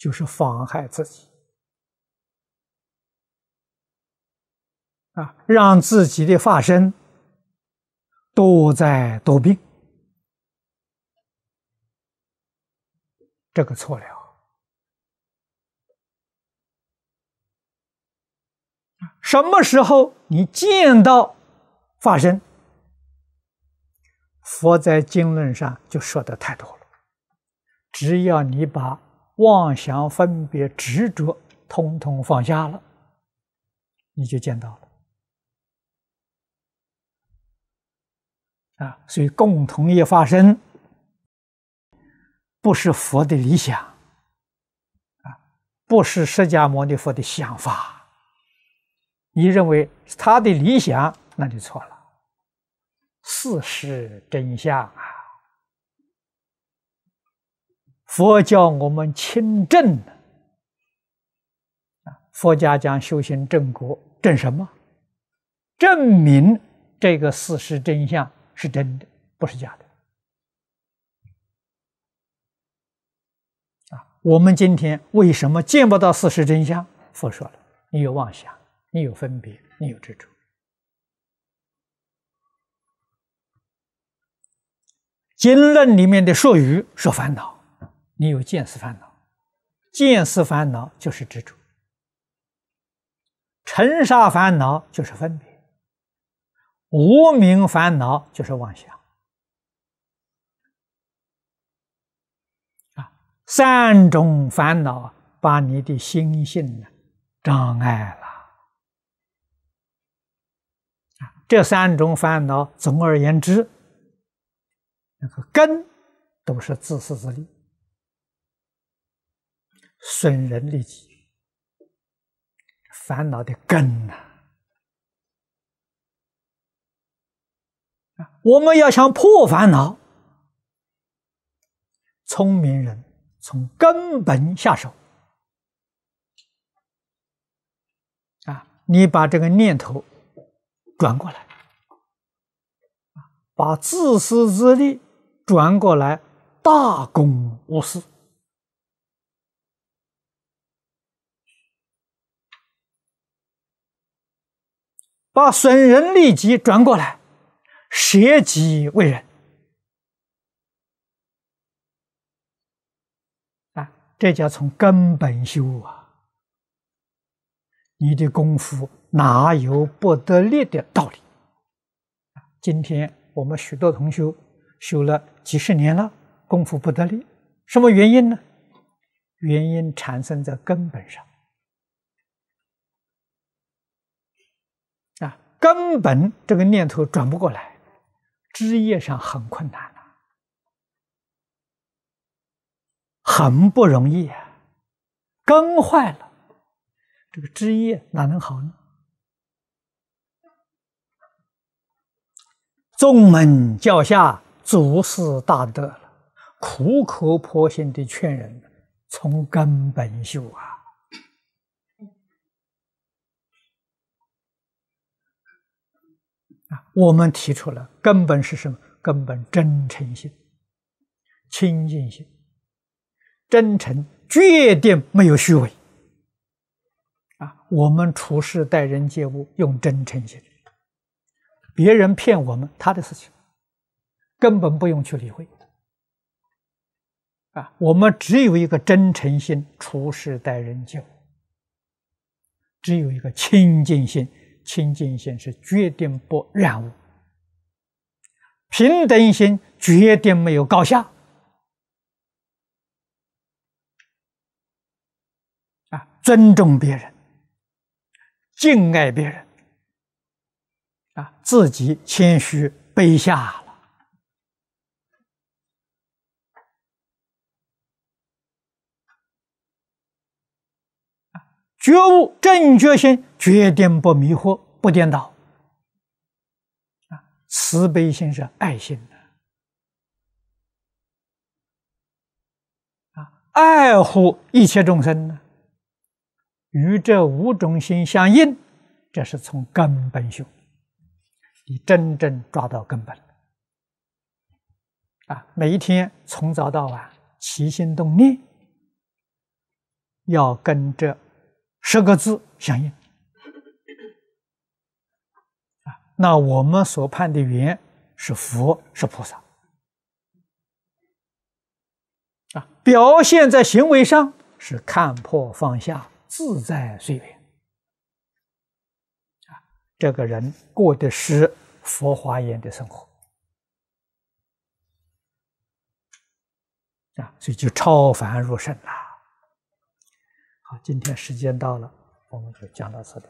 就是妨害自己啊，让自己的化身多灾多病，这个错了。什么时候你见到化身？佛在经论上就说的太多了，只要你把。妄想、分别、执着，通通放下了，你就见到了。啊，所以共同业发生，不是佛的理想，啊，不是释迦牟尼佛的想法。你认为他的理想，那就错了。事实真相。啊。佛教我们清正啊，佛家讲修行正果，正什么？证明这个事实真相是真的，不是假的。啊，我们今天为什么见不到事实真相？佛说了，你有妄想，你有分别，你有执着。经论里面的术语说烦恼。你有见思烦恼，见思烦恼就是执着；尘沙烦恼就是分别；无名烦恼就是妄想。啊，三种烦恼把你的心性呢障碍了。啊，这三种烦恼，总而言之，那个根都是自私自利。损人利己，烦恼的根呐！啊，我们要想破烦恼，聪明人从根本下手。啊，你把这个念头转过来，把自私自利转过来，大公无私。把损人利己转过来，舍己为人啊，这叫从根本修啊！你的功夫哪有不得力的道理？今天我们许多同学修了几十年了，功夫不得力，什么原因呢？原因产生在根本上。根本这个念头转不过来，枝叶上很困难了，很不容易啊。根坏了，这个枝叶哪能好呢？众门教下祖师大德了，苦口婆心的劝人从根本修啊。我们提出了根本是什么？根本真诚心、清净心，真诚绝对没有虚伪。啊，我们处事待人接物用真诚心，别人骗我们他的事情，根本不用去理会。啊，我们只有一个真诚心，处事待人接物，只有一个清净心。清净心是决定不染污，平等心决定没有高下，啊，尊重别人，敬爱别人，啊，自己谦虚卑下。觉悟正觉心，决定不迷惑、不颠倒。啊，慈悲心是爱心的，啊，爱护一切众生呢。与这五种心相应，这是从根本修，你真正抓到根本。啊，每一天从早到晚起心动念，要跟着。十个字相应啊，那我们所判的缘是佛是菩萨啊，表现在行为上是看破放下自在随缘啊，这个人过的是佛华严的生活啊，所以就超凡入圣了。好，今天时间到了，我们就讲到此了。